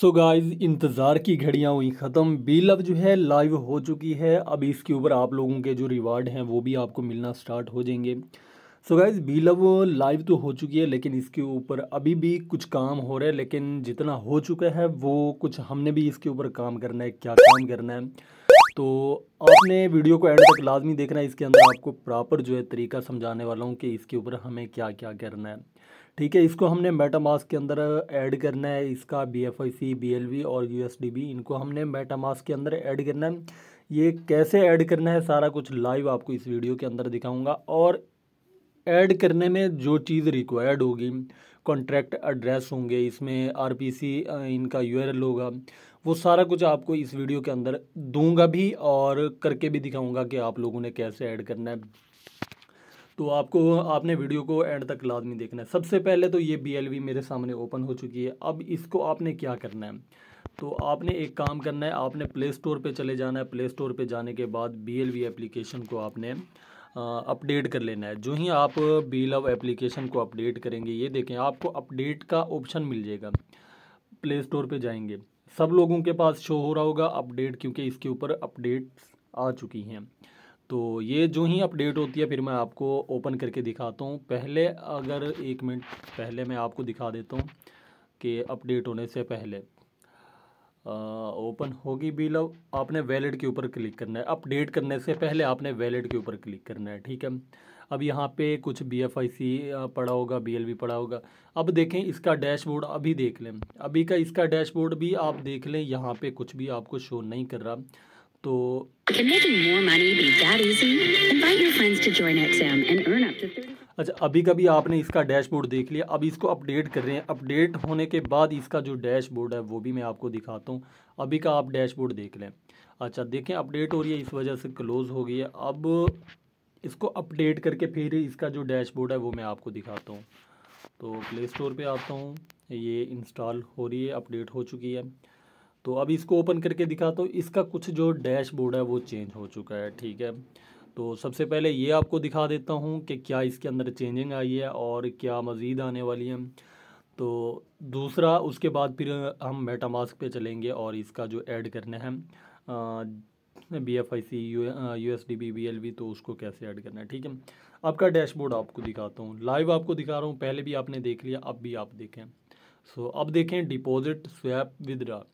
so guys इंतज़ार की घड़ियाँ हुई ख़त्म बी लव जो है लाइव हो चुकी है अब इसके ऊपर आप लोगों के जो रिवार्ड हैं वो भी आपको मिलना स्टार्ट हो जाएंगे so guys B love live तो हो चुकी है लेकिन इसके ऊपर अभी भी कुछ काम हो रहा है लेकिन जितना हो चुका है वो कुछ हमने भी इसके ऊपर काम करना है क्या काम करना है तो आपने वीडियो को एंड तक लाजमी देखना है इसके अंदर आपको प्रॉपर जो है तरीका समझाने वाला हूँ कि इसके ऊपर हमें क्या क्या करना है ठीक है इसको हमने मेटामास के अंदर ऐड करना है इसका B F I C B L V और यू एस डी बी इनको हमने मेटामास के अंदर ऐड करना है ये कैसे ऐड करना है सारा कुछ लाइव आपको इस वीडियो के अंदर दिखाऊंगा और ऐड करने में जो चीज़ रिक्वायर्ड होगी कॉन्ट्रैक्ट एड्रेस होंगे इसमें सी इनका एल होगा वो सारा कुछ आपको इस वीडियो के अंदर दूंगा भी और करके भी दिखाऊंगा कि आप लोगों ने कैसे ऐड करना है तो आपको आपने वीडियो को एंड तक लाजमी देखना है सबसे पहले तो ये बी मेरे सामने ओपन हो चुकी है अब इसको आपने क्या करना है तो आपने एक काम करना है आपने प्ले स्टोर पर चले जाना है प्ले स्टोर पर जाने के बाद बी एल वी एप्लीकेशन को आपने अपडेट कर लेना है जो ही आप बी लव एप्लीकेशन को अपडेट करेंगे ये देखें आपको अपडेट का ऑप्शन मिल जाएगा प्ले स्टोर पर जाएंगे सब लोगों के पास शो हो रहा होगा अपडेट क्योंकि इसके ऊपर अपडेट्स आ चुकी हैं तो ये जो ही अपडेट होती है फिर मैं आपको ओपन करके दिखाता हूँ पहले अगर एक मिनट पहले मैं आपको दिखा देता हूँ कि अपडेट होने से पहले ओपन होगी बिल आपने वैलेट के ऊपर क्लिक करना है अपडेट करने से पहले आपने वैलेट के ऊपर क्लिक करना है ठीक है अब यहाँ पे कुछ बी एफ आई सी पड़ा होगा बी एल बी पड़ा होगा अब देखें इसका डैशबोर्ड अभी देख लें अभी का इसका डैशबोर्ड भी आप देख लें यहाँ पे कुछ भी आपको शो नहीं कर रहा तो अच्छा अभी कभी आपने इसका डैशबोर्ड देख लिया अब इसको अपडेट कर रहे हैं अपडेट होने के बाद इसका जो डैशबोर्ड है वो भी मैं आपको दिखाता हूँ अभी का आप डैशबोर्ड देख लें अच्छा देखें अपडेट हो रही है इस वजह से क्लोज़ हो गई है अब इसको अपडेट करके फिर इसका जो डैशबोर्ड है वो मैं आपको दिखाता हूँ तो प्ले स्टोर पर आता हूँ ये इंस्टॉल हो रही है अपडेट हो चुकी है तो अब इसको ओपन करके दिखाता हूँ इसका कुछ जो डैशबोर्ड है वो चेंज हो चुका है ठीक है तो सबसे पहले ये आपको दिखा देता हूँ कि क्या इसके अंदर चेंजिंग आई है और क्या मज़ीद आने वाली है तो दूसरा उसके बाद फिर हम मेटामास्क पे चलेंगे और इसका जो ऐड करना है B F I C U S D B B L B तो उसको कैसे ऐड करना है ठीक है आपका डैशबोर्ड आपको दिखाता हूँ लाइव आपको दिखा रहा हूँ पहले भी आपने देख लिया अब भी आप देखें सो so, अब देखें डिपॉजिट स्वैप विदड्रा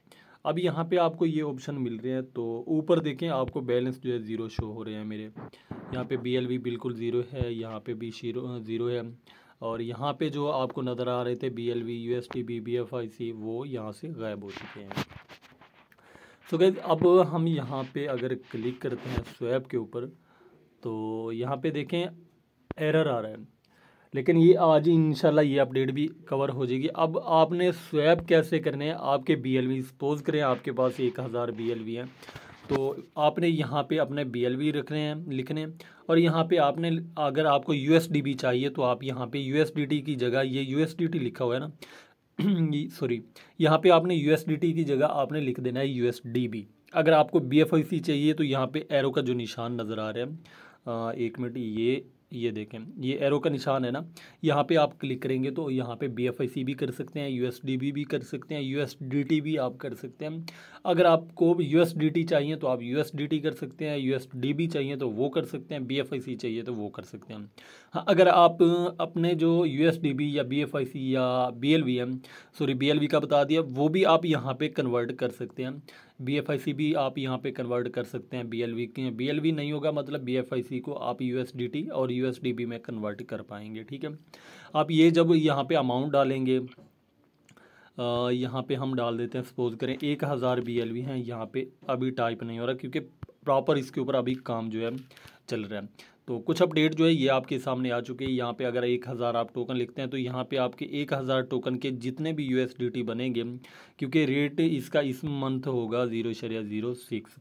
अब यहाँ पे आपको ये ऑप्शन मिल रहे हैं तो ऊपर देखें आपको बैलेंस जो है ज़ीरो शो हो रहे हैं मेरे यहाँ पे बी बिल्कुल ज़ीरो है यहाँ पे भी शीरो ज़ीरो है और यहाँ पे जो आपको नज़र आ रहे थे B L V U S T B B F I C वो यहाँ से गायब हो चुके हैं सो गैस अब हम यहाँ पे अगर क्लिक करते हैं स्वैप के ऊपर तो यहाँ पे देखें एरर आ रहा है लेकिन ये आज ही इंशाल्लाह ये अपडेट भी कवर हो जाएगी अब आपने स्वैप कैसे करने हैं आपके बी एल वी सपोज करें आपके पास एक हज़ार बी एल वी है तो आपने यहाँ पे अपने बी एल वी रखने हैं लिखने और यहाँ पे आपने अगर आपको यू एस डी भी चाहिए तो आप यहाँ पे यू एस डी टी की जगह ये यू एस डी टी लिखा हुआ है ना सॉरी यहाँ पे आपने यू एस डी टी की जगह आपने लिख देना है यू एस डी बी अगर आपको बी एफ आई सी चाहिए तो यहाँ पे एरो का जो निशान नज़र आ रहा है आ, एक मिनट ये ये देखें ये एरो का निशान है ना यहाँ पे आप क्लिक करेंगे तो यहाँ पे बी एफ आई सी भी कर सकते हैं यू एस डी बी भी कर सकते हैं यू एस डी टी भी आप कर सकते हैं अगर आपको यू चाहिए तो आप यू कर सकते हैं यू चाहिए तो वो कर सकते हैं बी चाहिए तो वो कर सकते हैं हाँ अगर आप अपने जो यू या बी या बी सॉरी बी का बता दिया वो भी आप यहाँ पर कन्वर्ट कर सकते हैं बी एफ आई सी भी आप यहाँ पे कन्वर्ट कर सकते हैं बी एल वी के बी एल वी नहीं होगा मतलब बी एफ आई सी को आप यू एस डी टी और यू एस डी बी में कन्वर्ट कर पाएंगे ठीक है आप ये जब यहाँ पे अमाउंट डालेंगे यहाँ पे हम डाल देते हैं सपोज़ करें एक हज़ार बी एल वी हैं यहाँ पे अभी टाइप नहीं हो रहा क्योंकि प्रॉपर इसके ऊपर अभी काम जो है चल रहा है तो कुछ अपडेट जो है ये आपके सामने आ चुके हैं यहाँ पे अगर एक हज़ार आप टोकन लिखते हैं तो यहाँ पे आपके एक हज़ार टोकन के जितने भी यूएसडीटी बनेंगे क्योंकि रेट इसका इस मंथ होगा ज़ीरो शरिया ज़ीरो सिक्स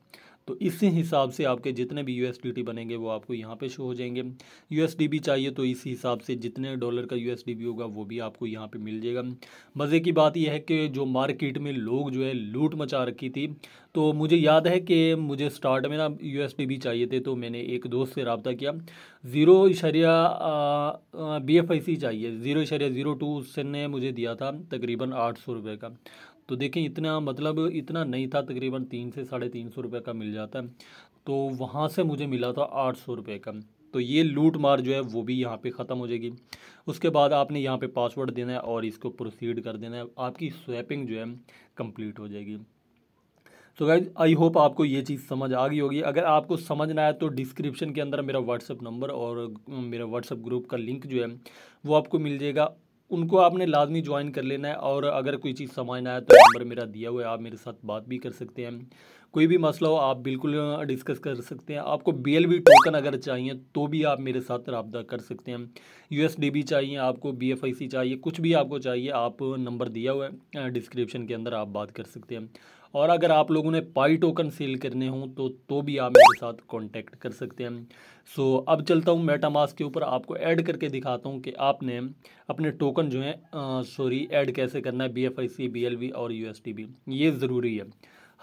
तो इसी हिसाब से आपके जितने भी यू बनेंगे वो आपको यहाँ पे शो हो जाएंगे यू चाहिए तो इसी हिसाब से जितने डॉलर का यू होगा वो भी आपको यहाँ पर मिल जाएगा मज़े की बात यह है कि जो मार्केट में लोग जो है लूट मचा रखी थी तो मुझे याद है कि मुझे स्टार्ट में ना यू चाहिए थे तो मैंने एक दोस्त से रबता किया ज़ीरो इशरिया बी एफ आई सी चाहिए ज़ीरो इशरिया ज़ीरो टू उसने मुझे दिया था तकरीबन आठ सौ रुपये का तो देखें इतना मतलब इतना नहीं था तकरीबन तीन से साढ़े तीन सौ रुपये का मिल जाता है तो वहाँ से मुझे मिला था आठ सौ रुपये का तो ये लूट मार जो है वो भी यहाँ पे ख़त्म हो जाएगी उसके बाद आपने यहाँ पे पासवर्ड देना है और इसको प्रोसीड कर देना है आपकी स्वैपिंग जो है कम्प्लीट हो जाएगी तो गाइज आई होप आपको ये चीज़ समझ आ गई होगी अगर आपको समझ ना आए तो डिस्क्रिप्शन के अंदर मेरा व्हाट्सअप नंबर और मेरा व्हाट्सअप ग्रुप का लिंक जो है वो आपको मिल जाएगा उनको आपने लाजमी ज्वाइन कर लेना है और अगर कोई चीज़ समझना है तो नंबर मेरा दिया हुआ है आप मेरे साथ बात भी कर सकते हैं कोई भी मसला हो आप बिल्कुल डिस्कस कर सकते हैं आपको बी एल टोकन अगर चाहिए तो भी आप मेरे साथ रब्ता कर सकते हैं यू एस डी बी चाहिए आपको बी एफ आई सी चाहिए कुछ भी आपको चाहिए आप नंबर दिया हुआ है डिस्क्रिप्शन के अंदर आप बात कर सकते हैं और अगर आप लोगों ने पाई टोकन सेल करने हों तो तो भी आप मेरे साथ कांटेक्ट कर सकते हैं सो so, अब चलता हूँ मेटामास के ऊपर आपको ऐड करके दिखाता हूँ कि आपने अपने टोकन जो है सॉरी ऐड कैसे करना है B F I C B L V और यू एस टी ये ज़रूरी है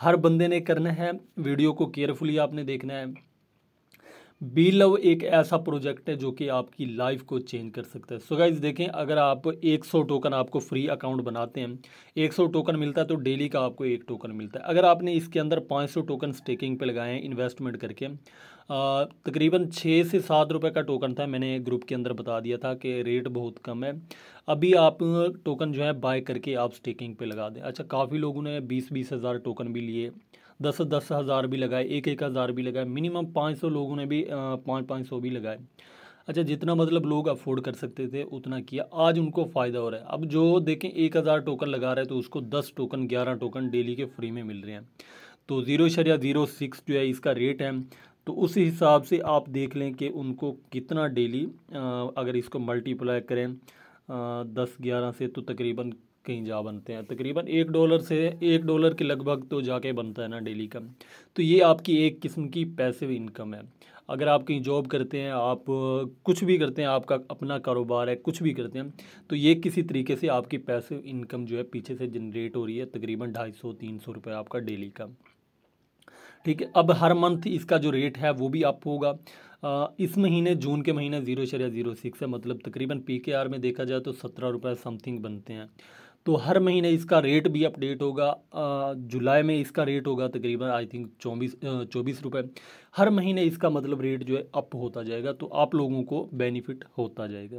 हर बंदे ने करना है वीडियो को केयरफुली आपने देखना है बी लव एक ऐसा प्रोजेक्ट है जो कि आपकी लाइफ को चेंज कर सकता है सो so गाइज देखें अगर आप 100 टोकन आपको फ्री अकाउंट बनाते हैं 100 टोकन मिलता है तो डेली का आपको एक टोकन मिलता है अगर आपने इसके अंदर 500 टोकन स्टेकिंग पे लगाए हैं इन्वेस्टमेंट करके तकरीबन छः से सात रुपये का टोकन था मैंने ग्रुप के अंदर बता दिया था कि रेट बहुत कम है अभी आप टोकन जो है बाय करके आप स्टेकिंग पे लगा दें अच्छा काफ़ी लोगों ने बीस बीस हज़ार टोकन भी लिए दस दस हज़ार भी लगाए एक एक हज़ार भी लगाए मिनिमम पाँच सौ लोगों ने भी पाँच पाँच सौ भी लगाए अच्छा जितना मतलब लोग अफोर्ड कर सकते थे उतना किया आज उनको फ़ायदा हो रहा है अब जो देखें एक हज़ार टोकन लगा रहा है तो उसको दस टोकन ग्यारह टोकन डेली के फ्री में मिल रहे हैं तो ज़ीरो शरिया ज़ीरो सिक्स जो है इसका रेट है तो उस हिसाब से आप देख लें कि उनको कितना डेली अगर इसको मल्टीप्लाई करें दस ग्यारह से तो तकरीबन कहीं जा बनते हैं तकरीबन एक डॉलर से एक डॉलर के लगभग तो जाके बनता है ना डेली का तो ये आपकी एक किस्म की पैसिव इनकम है अगर आप कहीं जॉब करते हैं आप कुछ भी करते हैं आपका अपना कारोबार है कुछ भी करते हैं तो ये किसी तरीके से आपकी पैसिव इनकम जो है पीछे से जनरेट हो रही है तकरीबन ढाई सौ तीन सौ रुपये आपका डेली का ठीक है अब हर मंथ इसका जो रेट है वो भी अप होगा इस महीने जून के महीने ज़ीरो शरिया ज़ीरो सिक्स है मतलब तकरीबन पी के आर में देखा जाए तो सत्रह रुपये समथिंग बनते हैं तो हर महीने इसका रेट भी अपडेट होगा जुलाई में इसका रेट होगा तकरीबन आई थिंक चौबीस चौबीस रुपये हर महीने इसका मतलब रेट जो है अप होता जाएगा तो आप लोगों को बेनिफिट होता जाएगा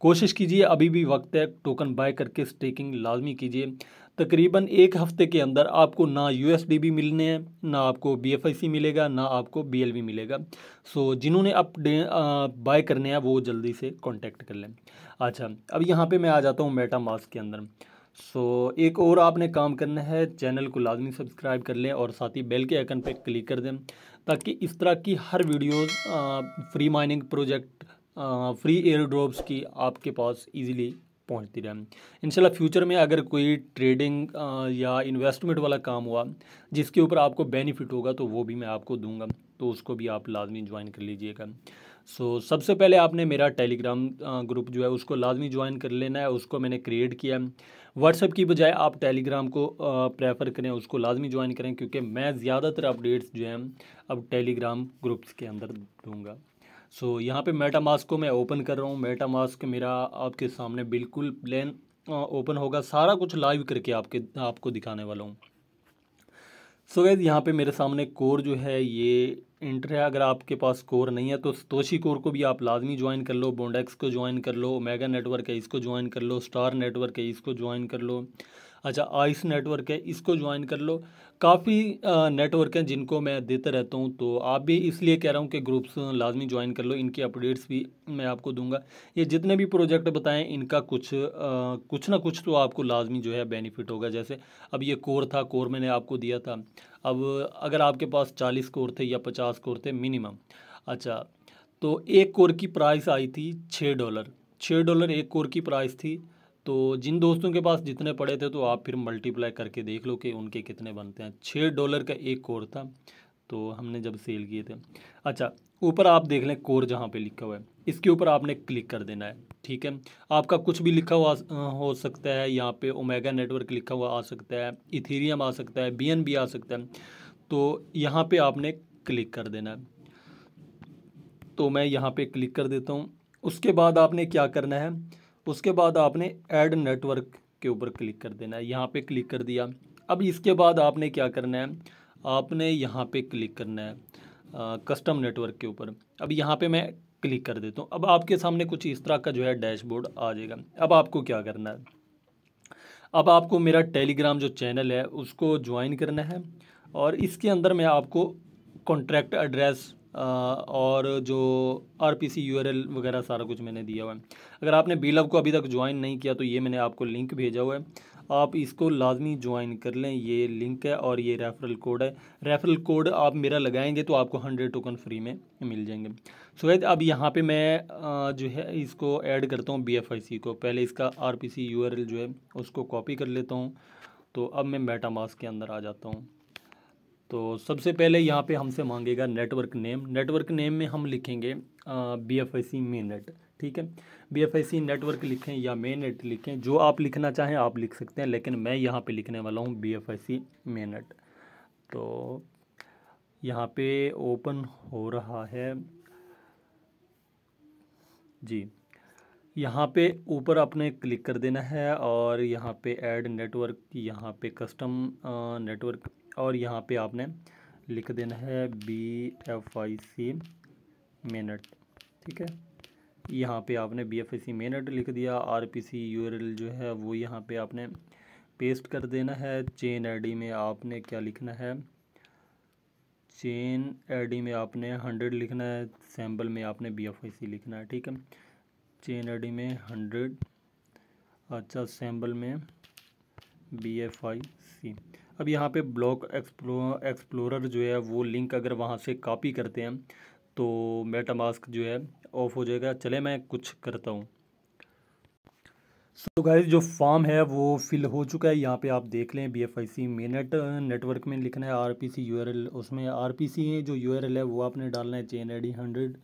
कोशिश कीजिए अभी भी वक्त है टोकन बाय करके स्टेकिंग लाजमी कीजिए तकरीबन एक हफ्ते के अंदर आपको ना यू भी मिलने हैं ना आपको बी मिलेगा ना आपको बी मिलेगा सो जिन्होंने अब बाय करने हैं वो जल्दी से कॉन्टैक्ट कर लें अच्छा अब यहाँ पे मैं आ जाता हूँ मेटा मास्क के अंदर सो so, एक और आपने काम करना है चैनल को लाजमी सब्सक्राइब कर लें और साथ ही बेल के आइकन पर क्लिक कर दें ताकि इस तरह की हर videos free mining project free airdrops की आपके पास इजीली पहुँचती रहे इनशाला फ्यूचर में अगर कोई ट्रेडिंग या इन्वेस्टमेंट वाला काम हुआ जिसके ऊपर आपको बेनिफिट होगा तो वो भी मैं आपको दूंगा तो उसको भी आप लाजमी ज्वाइन कर लीजिएगा सो so, सबसे पहले आपने मेरा टेलीग्राम ग्रुप जो है उसको लाजमी ज्वाइन कर लेना है उसको मैंने क्रिएट किया व्हाट्सअप की बजाय आप टेलीग्राम को प्रेफर करें उसको लाजमी ज्वाइन करें क्योंकि मैं ज़्यादातर अपडेट्स जो हैं अब टेलीग्राम ग्रुप्स के अंदर दूँगा सो so, यहाँ पे मेटामास्क को मैं ओपन कर रहा हूँ मेटामास्क मेरा आपके सामने बिल्कुल प्लेन ओपन होगा सारा कुछ लाइव करके आपके आपको दिखाने वाला हूँ सो गैज यहाँ पे मेरे सामने कोर जो है ये इंटर है अगर आपके पास कोर नहीं है तो तोशी कोर को भी आप लाजमी ज्वाइन कर लो बोंडेक्स को ज्वाइन कर लो मेगा नेटवर्क है इसको ज्वाइन कर लो स्टार नेटवर्क है इसको ज्वाइन कर लो अच्छा आइस नेटवर्क है इसको ज्वाइन कर लो काफ़ी नेटवर्क हैं जिनको मैं देता रहता हूँ तो आप भी इसलिए कह रहा हूँ कि ग्रुप्स लाजमी ज्वाइन कर लो इनकी अपडेट्स भी मैं आपको दूंगा ये जितने भी प्रोजेक्ट बताएं इनका कुछ आ, कुछ ना कुछ तो आपको लाजमी जो है बेनिफिट होगा जैसे अब ये कोर था कोर मैंने आपको दिया था अब अगर आपके पास चालीस कोर थे या पचास कोर थे मिनिमम अच्छा तो एक कोर की प्राइस आई थी छः डॉलर छः डॉलर एक कोर की प्राइस थी तो जिन दोस्तों के पास जितने पड़े थे तो आप फिर मल्टीप्लाई करके देख लो कि उनके कितने बनते हैं छः डॉलर का एक कोर था तो हमने जब सेल किए थे अच्छा ऊपर आप देख लें कोर जहाँ पे लिखा हुआ है इसके ऊपर आपने क्लिक कर देना है ठीक है आपका कुछ भी लिखा हुआ हो सकता है यहाँ पे ओमेगा नेटवर्क लिखा हुआ आ सकता है इथीरियम आ सकता है बी आ सकता है तो यहाँ पे आपने क्लिक कर देना है तो मैं यहाँ पे क्लिक कर देता हूँ उसके बाद आपने क्या करना है उसके बाद आपने ऐड नेटवर्क के ऊपर क्लिक कर देना है यहाँ पे क्लिक कर दिया अब इसके बाद आपने क्या करना है आपने यहाँ पे क्लिक करना है आ, कस्टम नेटवर्क के ऊपर अब यहाँ पे मैं क्लिक कर देता हूँ अब आपके सामने कुछ इस तरह का जो है डैशबोर्ड आ जाएगा अब आपको क्या करना है अब आपको मेरा टेलीग्राम जो चैनल है उसको ज्वाइन करना है और इसके अंदर मैं आपको कॉन्ट्रैक्ट एड्रेस और जो R P C U R L वगैरह सारा कुछ मैंने दिया हुआ है अगर आपने बीलव को अभी तक ज्वाइन नहीं किया तो ये मैंने आपको लिंक भेजा हुआ है आप इसको लाजमी ज्वाइन कर लें ये लिंक है और ये रेफरल कोड है रेफरल कोड आप मेरा लगाएंगे तो आपको हंड्रेड टोकन फ्री में मिल जाएंगे सो अब यहाँ पे मैं जो है इसको ऐड करता हूँ बी को पहले इसका आर पी सी जो है उसको कॉपी कर लेता हूँ तो अब मैं मेटामास के अंदर आ जाता हूँ तो सबसे पहले यहाँ पे हमसे मांगेगा नेटवर्क नेम नेटवर्क नेम में हम लिखेंगे B F I C mainnet ठीक है B F I C network लिखें या मे नेट लिखें जो आप लिखना चाहें आप लिख सकते हैं लेकिन मैं यहाँ पे लिखने वाला हूँ B F I C mainnet तो यहाँ पे ओपन हो रहा है जी यहाँ पे ऊपर आपने क्लिक कर देना है और यहाँ पे ऐड नेटवर्क यहाँ पे कस्टम नेटवर्क और यहाँ पे आपने लिख देना है बी एफ आई सी मेनट ठीक है यहाँ पे आपने B F I C mainnet लिख दिया R P C U R L जो है वो यहाँ पे आपने पेस्ट कर देना है चेन डी में आपने क्या लिखना है चेन डी में आपने हंड्रेड लिखना है सैम्पल में आपने बी एफ आई सी लिखना है ठीक है चेन डी में हंड्रेड अच्छा सैम्पल में बी एफ आई सी अब यहाँ पे ब्लॉक एक्सप्लो एक्सप्लोरर जो है वो लिंक अगर वहाँ से कॉपी करते हैं तो मेटा मास्क जो है ऑफ हो जाएगा चले मैं कुछ करता हूँ सो so गाइस जो फॉर्म है वो फिल हो चुका है यहाँ पे आप देख लें B F I C mainnet network में लिखना है R P C U R L उसमें आर पी सी जो यू आर एल है वो आपने डालना है chain I D hundred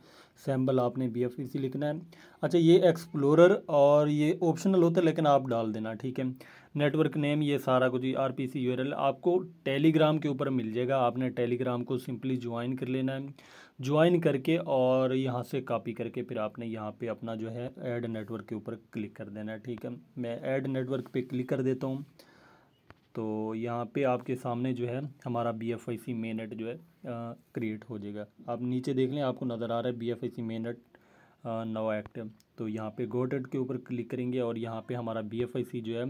sample आपने बी एफ आई सी लिखना है अच्छा ये एक्सप्लोरर और ये ऑप्शनल होता है लेकिन आप डाल देना ठीक है नेटवर्क नेम ये सारा कुछ आर पी सी यू आपको टेलीग्राम के ऊपर मिल जाएगा आपने टेलीग्राम को सिंपली ज्वाइन कर लेना है ज्वाइन करके और यहाँ से कॉपी करके फिर आपने यहाँ पे अपना जो है ऐड नेटवर्क के ऊपर क्लिक कर देना है ठीक है मैं ऐड नेटवर्क पे क्लिक कर देता हूँ तो यहाँ पे आपके सामने जो है हमारा बी एफ आई सी जो है क्रिएट हो जाएगा आप नीचे देख लें आपको नज़र आ रहा है B F I C act तो यहाँ पे गोटेड के ऊपर क्लिक करेंगे और यहाँ पे हमारा बी एफ आई सी जो है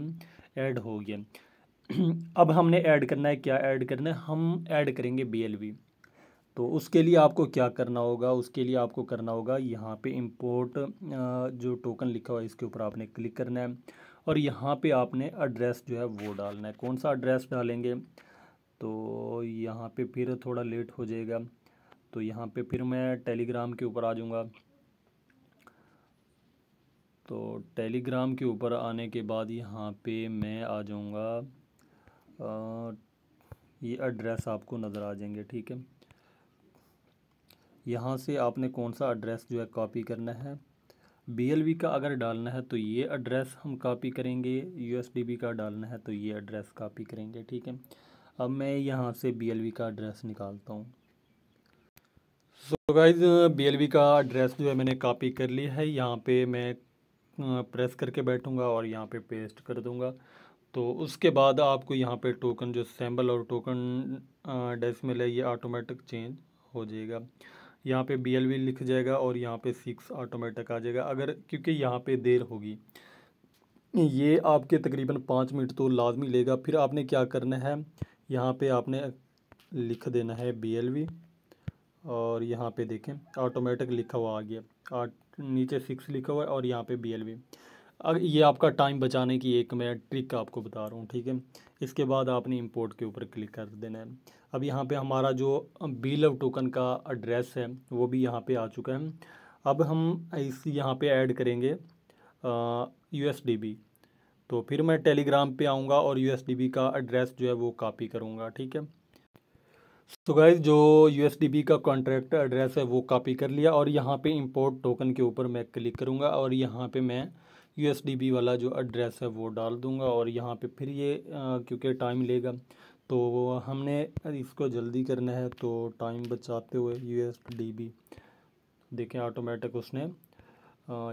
ऐड हो गया अब हमने ऐड करना है क्या ऐड करना है हम ऐड करेंगे बी तो उसके लिए आपको क्या करना होगा उसके लिए आपको करना होगा यहाँ पे इंपोर्ट जो टोकन लिखा हुआ है इसके ऊपर आपने क्लिक करना है और यहाँ पे आपने एड्रेस जो है वो डालना है कौन सा एड्रेस डालेंगे तो यहाँ पे फिर थोड़ा लेट हो जाएगा तो यहाँ पे फिर मैं टेलीग्राम के ऊपर आ जाऊँगा तो टेलीग्राम के ऊपर आने के बाद यहाँ पे मैं आ जाऊँगा ये एड्रेस आपको नज़र आ जाएंगे ठीक है यहाँ से आपने कौन सा एड्रेस जो है कॉपी करना है बी का अगर डालना है तो ये एड्रेस हम कॉपी करेंगे यू का डालना है तो ये एड्रेस कॉपी करेंगे ठीक है अब मैं यहाँ से बी का एड्रेस निकालता हूँ सो गाइज बी का एड्रेस जो है मैंने कॉपी कर लिया है यहाँ पे मैं प्रेस करके बैठूँगा और यहाँ पे पेस्ट कर दूँगा तो उसके बाद आपको यहाँ पे टोकन जो सैम्बल और टोकन डेसिमल है ये ऑटोमेटिक चेंज हो जाएगा यहाँ पे बी एल वी लिख जाएगा और यहाँ पे सिक्स ऑटोमेटिक आ जाएगा अगर क्योंकि यहाँ पे देर होगी ये आपके तकरीबन पाँच मिनट तो लाजमी लेगा फिर आपने क्या करना है यहाँ पे आपने लिख देना है बी एल वी और यहाँ पे देखें ऑटोमेटिक लिखा हुआ आ गया नीचे सिक्स लिखा हुआ है और यहाँ पे बी एल बी अब ये आपका टाइम बचाने की एक मैं ट्रिक आपको बता रहा हूँ ठीक है इसके बाद आपने इंपोर्ट के ऊपर क्लिक कर देना है अब यहाँ पे हमारा जो बी लव टोकन का एड्रेस है वो भी यहाँ पे आ चुका है अब हम इस यहाँ पे ऐड करेंगे यू एस डी बी तो फिर मैं टेलीग्राम पे आऊँगा और यू एस डी बी का एड्रेस जो है वो कापी करूँगा ठीक है सो so गाइज जो यू का कॉन्ट्रैक्ट एड्रेस है वो कॉपी कर लिया और यहाँ पे इंपोर्ट टोकन के ऊपर मैं क्लिक करूँगा और यहाँ पे मैं यू वाला जो एड्रेस है वो डाल दूँगा और यहाँ पे फिर ये क्योंकि टाइम लेगा तो हमने इसको जल्दी करना है तो टाइम बचाते हुए यू देखें ऑटोमेटिक उसने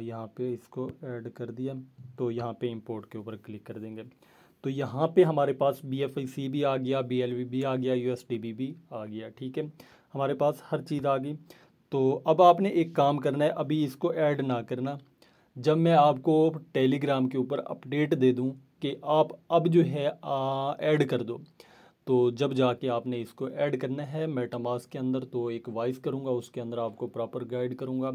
यहाँ पे इसको ऐड कर दिया तो यहाँ पे इंपोर्ट के ऊपर क्लिक कर देंगे तो यहाँ पे हमारे पास बी एफ सी भी आ गया बी एल वी भी आ गया यू एस डी बी भी आ गया ठीक है हमारे पास हर चीज़ आ गई तो अब आपने एक काम करना है अभी इसको ऐड ना करना जब मैं आपको टेलीग्राम के ऊपर अपडेट दे दूँ कि आप अब जो है ऐड कर दो तो जब जाके आपने इसको ऐड करना है मेटामास के अंदर तो एक वॉइस करूँगा उसके अंदर आपको प्रॉपर गाइड करूँगा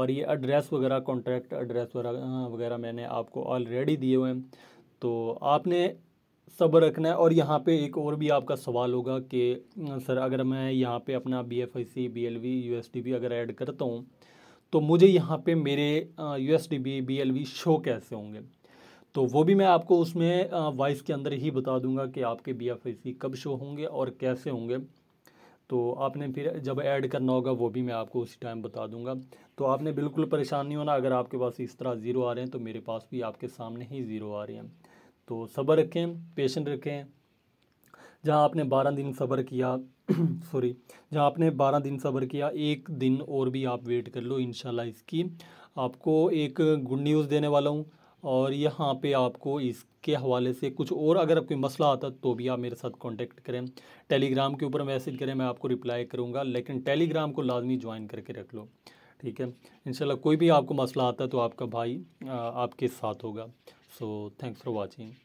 और ये एड्रेस वगैरह कॉन्ट्रैक्ट एड्रेस वगैरह मैंने आपको ऑलरेडी दिए हुए हैं तो आपने सब्र रखना है और यहाँ पे एक और भी आपका सवाल होगा कि सर अगर मैं यहाँ पे अपना B F I C B L V U S D B अगर ऐड करता हूँ तो मुझे यहाँ पे मेरे U S D B B L V show कैसे होंगे तो वो भी मैं आपको उसमें वॉइस के अंदर ही बता दूंगा कि आपके बी एफ आई सी कब शो होंगे और कैसे होंगे तो आपने फिर जब ऐड करना होगा वो भी मैं आपको उसी टाइम बता दूंगा तो आपने बिल्कुल परेशान नहीं होना अगर आपके पास इस तरह ज़ीरो आ रहे हैं तो मेरे पास भी आपके सामने ही ज़ीरो आ रहे हैं तो सब्र रखें पेशेंट रखें जहाँ आपने बारह दिन सब्र किया सॉरी जहाँ आपने बारह दिन सब्र किया एक दिन और भी आप वेट कर लो इन इसकी आपको एक गुड न्यूज़ देने वाला हूँ और यहाँ पे आपको इसके हवाले से कुछ और अगर कोई मसला आता तो भी आप मेरे साथ कांटेक्ट करें टेलीग्राम के ऊपर मैसेज करें मैं आपको रिप्लाई करूँगा लेकिन टेलीग्राम को लाजमी ज्वाइन करके रख लो ठीक है इनशाला कोई भी आपको मसला आता है तो आपका भाई आपके साथ होगा सो थैंक्स फॉर वॉचिंग